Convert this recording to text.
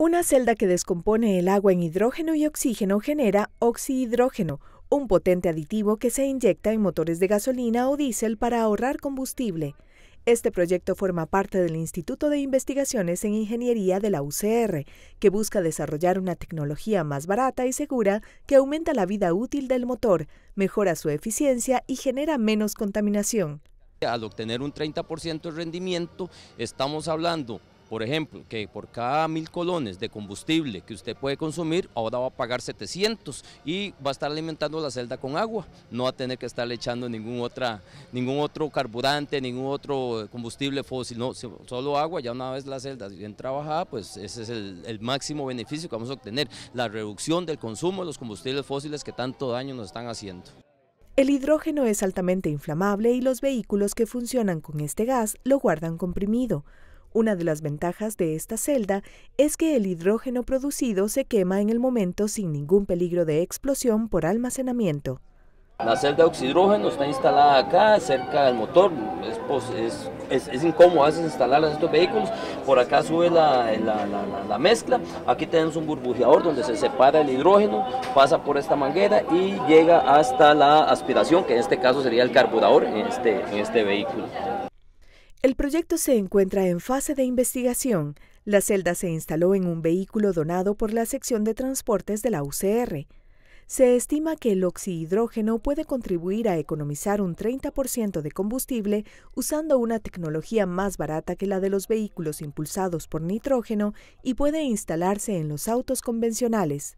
Una celda que descompone el agua en hidrógeno y oxígeno genera oxihidrógeno, un potente aditivo que se inyecta en motores de gasolina o diésel para ahorrar combustible. Este proyecto forma parte del Instituto de Investigaciones en Ingeniería de la UCR, que busca desarrollar una tecnología más barata y segura que aumenta la vida útil del motor, mejora su eficiencia y genera menos contaminación. Al obtener un 30% de rendimiento, estamos hablando por ejemplo, que por cada mil colones de combustible que usted puede consumir, ahora va a pagar 700 y va a estar alimentando la celda con agua. No va a tener que estar echando ningún, ningún otro carburante, ningún otro combustible fósil, no, solo agua. Ya una vez la celda bien trabajada, pues ese es el máximo beneficio que vamos a obtener, la reducción del consumo de los combustibles fósiles que tanto daño nos están haciendo. El hidrógeno es altamente inflamable y los vehículos que funcionan con este gas lo guardan comprimido una de las ventajas de esta celda es que el hidrógeno producido se quema en el momento sin ningún peligro de explosión por almacenamiento. La celda de oxidrógeno está instalada acá, cerca del motor. Es, pues, es, es, incómodo a veces estos vehículos. Por acá sube la, la, la, la, mezcla. Aquí tenemos un burbujeador donde se separa el hidrógeno, pasa por esta manguera y llega hasta la aspiración, que en este caso sería el carburador este, en este vehículo. El proyecto se encuentra en fase de investigación. La celda se instaló en un vehículo donado por la sección de transportes de la UCR. Se estima que el oxihidrógeno puede contribuir a economizar un 30% de combustible usando una tecnología más barata que la de los vehículos impulsados por nitrógeno y puede instalarse en los autos convencionales.